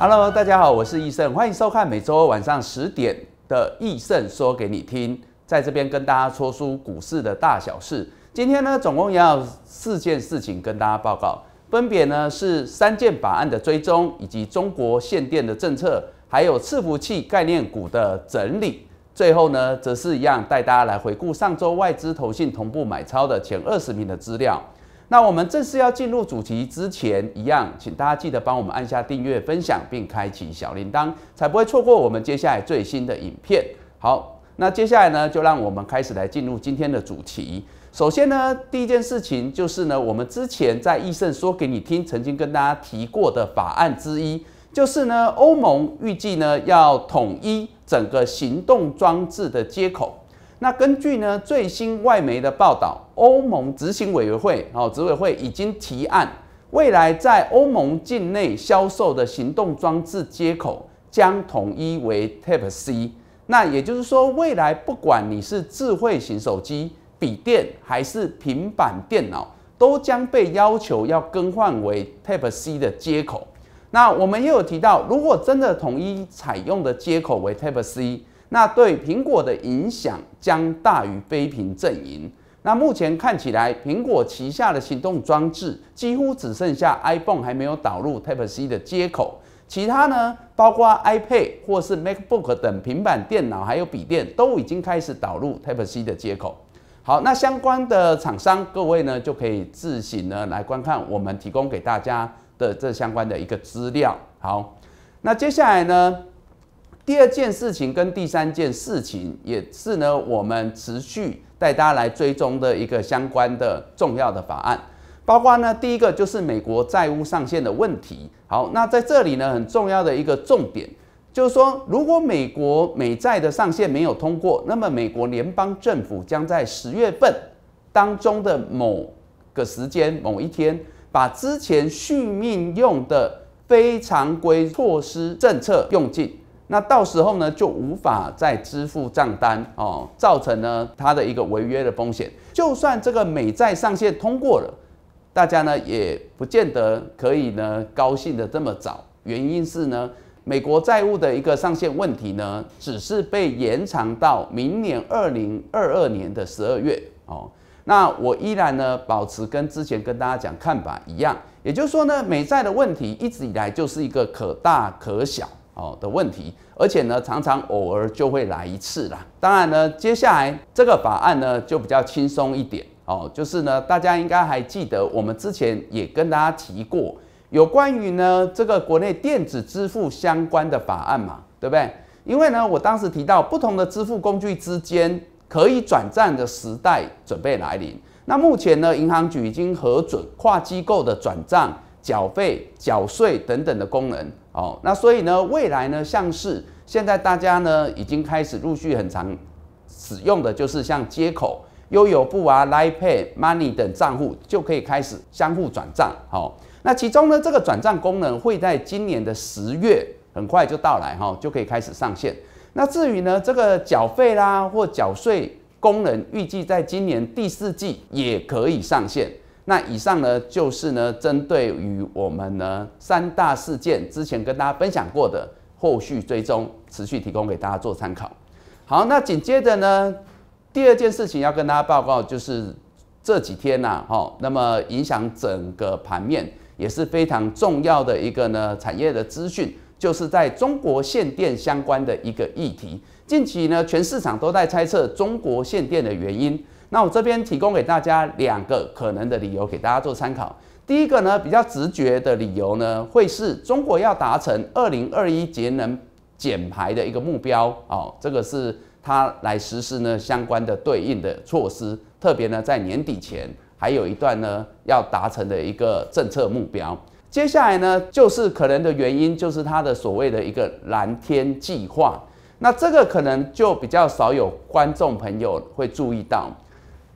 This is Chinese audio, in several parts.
Hello，大家好，我是易胜，欢迎收看每周晚上十点的易胜说给你听，在这边跟大家说说股市的大小事。今天呢，总共要四件事情跟大家报告，分别呢是三件法案的追踪，以及中国限电的政策，还有伺服器概念股的整理，最后呢，则是一样带大家来回顾上周外资投信同步买超的前二十名的资料。那我们正式要进入主题之前，一样，请大家记得帮我们按下订阅、分享，并开启小铃铛，才不会错过我们接下来最新的影片。好，那接下来呢，就让我们开始来进入今天的主题。首先呢，第一件事情就是呢，我们之前在易盛说给你听，曾经跟大家提过的法案之一，就是呢，欧盟预计呢要统一整个行动装置的接口。那根据呢最新外媒的报道，欧盟执行委员会哦，执委会已经提案，未来在欧盟境内销售的行动装置接口将统一为 Type C。那也就是说，未来不管你是智慧型手机、笔电还是平板电脑，都将被要求要更换为 Type C 的接口。那我们也有提到，如果真的统一采用的接口为 Type C。那对苹果的影响将大于非屏阵营。那目前看起来，苹果旗下的行动装置几乎只剩下 iPhone 还没有导入 Type C 的接口，其他呢，包括 iPad 或是 MacBook 等平板电脑还有笔电，都已经开始导入 Type C 的接口。好，那相关的厂商各位呢，就可以自行呢来观看我们提供给大家的这相关的一个资料。好，那接下来呢？第二件事情跟第三件事情，也是呢，我们持续带大家来追踪的一个相关的重要的法案，包括呢，第一个就是美国债务上限的问题。好，那在这里呢，很重要的一个重点就是说，如果美国美债的上限没有通过，那么美国联邦政府将在十月份当中的某个时间某一天，把之前续命用的非常规措施政策用尽。那到时候呢，就无法再支付账单哦，造成呢它的一个违约的风险。就算这个美债上限通过了，大家呢也不见得可以呢高兴的这么早。原因是呢，美国债务的一个上限问题呢，只是被延长到明年二零二二年的十二月哦。那我依然呢保持跟之前跟大家讲看法一样，也就是说呢，美债的问题一直以来就是一个可大可小。哦的问题，而且呢，常常偶尔就会来一次啦。当然呢，接下来这个法案呢就比较轻松一点哦，就是呢，大家应该还记得，我们之前也跟大家提过有关于呢这个国内电子支付相关的法案嘛，对不对？因为呢，我当时提到不同的支付工具之间可以转账的时代准备来临。那目前呢，银行局已经核准跨机构的转账、缴费、缴税等等的功能。哦，那所以呢，未来呢，像是现在大家呢已经开始陆续很常使用的就是像接口、悠游付啊、Line Pay、Money 等账户就可以开始相互转账。好，那其中呢，这个转账功能会在今年的十月很快就到来哈，就可以开始上线。那至于呢，这个缴费啦或缴税功能，预计在今年第四季也可以上线。那以上呢，就是呢，针对于我们呢三大事件之前跟大家分享过的后续追踪，持续提供给大家做参考。好，那紧接着呢，第二件事情要跟大家报告，就是这几天呐，哈，那么影响整个盘面也是非常重要的一个呢产业的资讯，就是在中国限电相关的一个议题。近期呢，全市场都在猜测中国限电的原因。那我这边提供给大家两个可能的理由给大家做参考。第一个呢，比较直觉的理由呢，会是中国要达成二零二一节能减排的一个目标哦，这个是它来实施呢相关的对应的措施，特别呢在年底前还有一段呢要达成的一个政策目标。接下来呢，就是可能的原因，就是它的所谓的一个蓝天计划。那这个可能就比较少有观众朋友会注意到。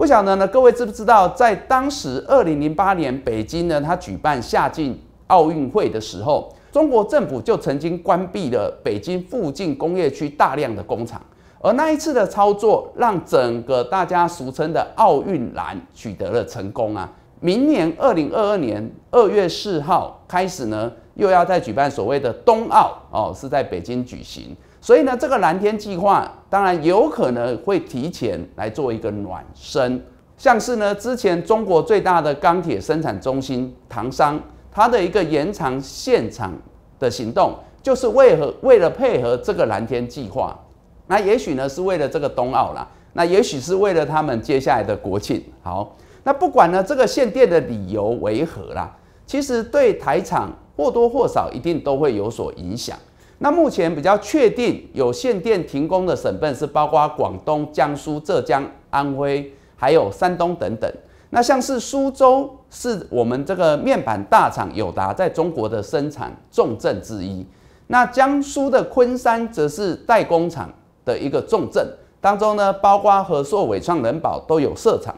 不晓得呢，各位知不知道，在当时二零零八年北京呢，它举办夏季奥运会的时候，中国政府就曾经关闭了北京附近工业区大量的工厂，而那一次的操作，让整个大家俗称的奥运蓝取得了成功啊。明年二零二二年二月四号开始呢。又要再举办所谓的冬奥哦，是在北京举行，所以呢，这个蓝天计划当然有可能会提前来做一个暖身，像是呢，之前中国最大的钢铁生产中心唐山，它的一个延长现场的行动，就是为何为了配合这个蓝天计划，那也许呢是为了这个冬奥啦，那也许是为了他们接下来的国庆。好，那不管呢这个限电的理由为何啦，其实对台厂。或多或少一定都会有所影响。那目前比较确定有限电停工的省份是包括广东、江苏、浙江、安徽，还有山东等等。那像是苏州是我们这个面板大厂友达在中国的生产重镇之一。那江苏的昆山则是代工厂的一个重镇，当中呢包括和硕、伟创、人保都有设厂。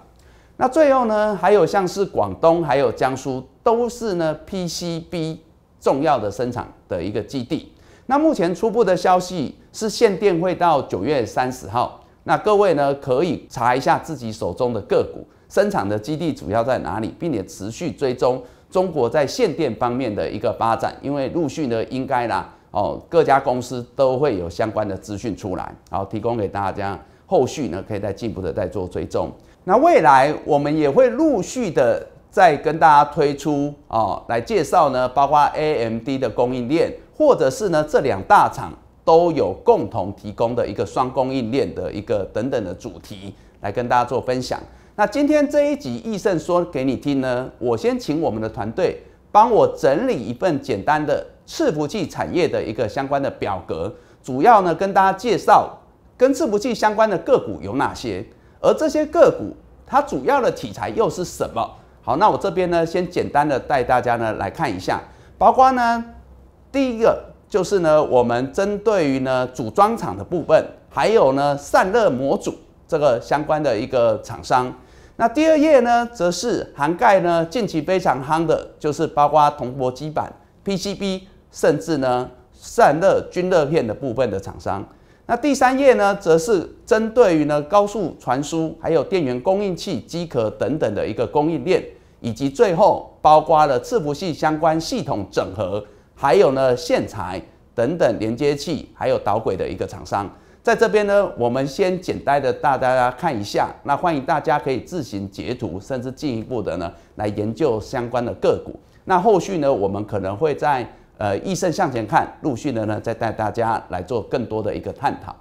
那最后呢还有像是广东还有江苏都是呢 PCB。重要的生产的一个基地，那目前初步的消息是限电会到九月三十号。那各位呢可以查一下自己手中的个股生产的基地主要在哪里，并且持续追踪中国在限电方面的一个发展，因为陆续呢应该啦哦各家公司都会有相关的资讯出来，好提供给大家。后续呢可以再进一步的再做追踪。那未来我们也会陆续的。再跟大家推出哦，来介绍呢，包括 A M D 的供应链，或者是呢这两大厂都有共同提供的一个双供应链的一个等等的主题，来跟大家做分享。那今天这一集易盛说给你听呢，我先请我们的团队帮我整理一份简单的伺服器产业的一个相关的表格，主要呢跟大家介绍跟伺服器相关的个股有哪些，而这些个股它主要的题材又是什么？好，那我这边呢，先简单的带大家呢来看一下，包括呢，第一个就是呢，我们针对于呢组装厂的部分，还有呢散热模组这个相关的一个厂商。那第二页呢，则是涵盖呢近期非常夯的，就是包括铜箔基板、PCB，甚至呢散热均热片的部分的厂商。那第三页呢，则是针对于呢高速传输，还有电源供应器、机壳等等的一个供应链，以及最后包括了伺服系相关系统整合，还有呢线材等等连接器，还有导轨的一个厂商。在这边呢，我们先简单的带大家看一下，那欢迎大家可以自行截图，甚至进一步的呢来研究相关的个股。那后续呢，我们可能会在。呃，益盛向前看，陆续的呢，再带大家来做更多的一个探讨。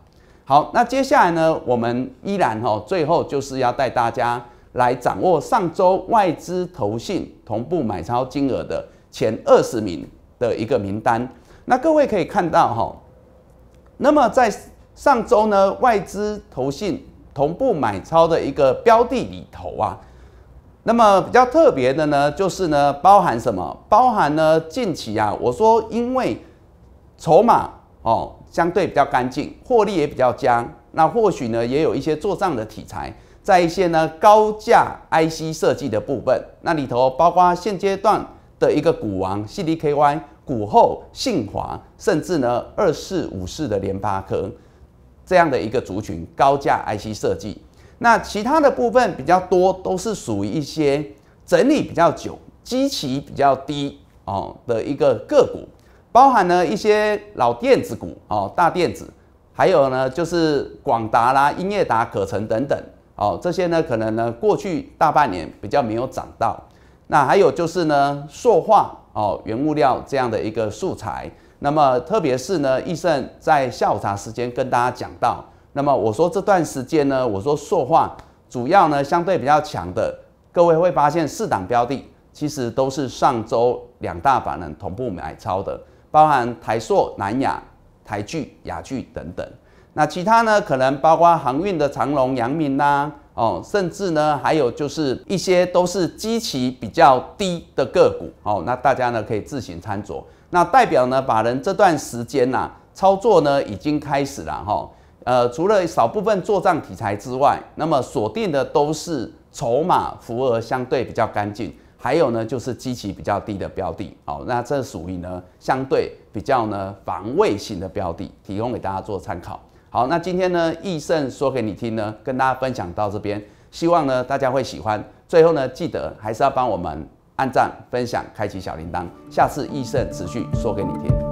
好，那接下来呢，我们依然哈，最后就是要带大家来掌握上周外资投信同步买超金额的前二十名的一个名单。那各位可以看到哈，那么在上周呢，外资投信同步买超的一个标的里头啊。那么比较特别的呢，就是呢，包含什么？包含呢，近期啊，我说因为筹码哦相对比较干净，获利也比较僵，那或许呢也有一些做账的题材，在一些呢高价 IC 设计的部分，那里头包括现阶段的一个股王 CDKY 股后信华，甚至呢二四五四的联发科这样的一个族群高价 IC 设计。那其他的部分比较多，都是属于一些整理比较久、基期比较低哦的一个个股，包含呢一些老电子股哦，大电子，还有呢就是广达啦、英业达、可成等等哦，这些呢可能呢过去大半年比较没有涨到。那还有就是呢塑化哦，原物料这样的一个素材。那么特别是呢，益盛在下午茶时间跟大家讲到。那么我说这段时间呢，我说塑化主要呢相对比较强的，各位会发现四档标的其实都是上周两大法人同步买超的，包含台塑、南亚、台巨、雅聚等等。那其他呢，可能包括航运的长龙、阳明啦，哦，甚至呢还有就是一些都是基期比较低的个股哦。那大家呢可以自行参酌。那代表呢法人这段时间呢操作呢已经开始了哈。呃，除了少部分做账题材之外，那么锁定的都是筹码符合相对比较干净，还有呢就是基期比较低的标的，好，那这属于呢相对比较呢防卫型的标的，提供给大家做参考。好，那今天呢易胜说给你听呢，跟大家分享到这边，希望呢大家会喜欢。最后呢记得还是要帮我们按赞、分享、开启小铃铛，下次易胜持续说给你听。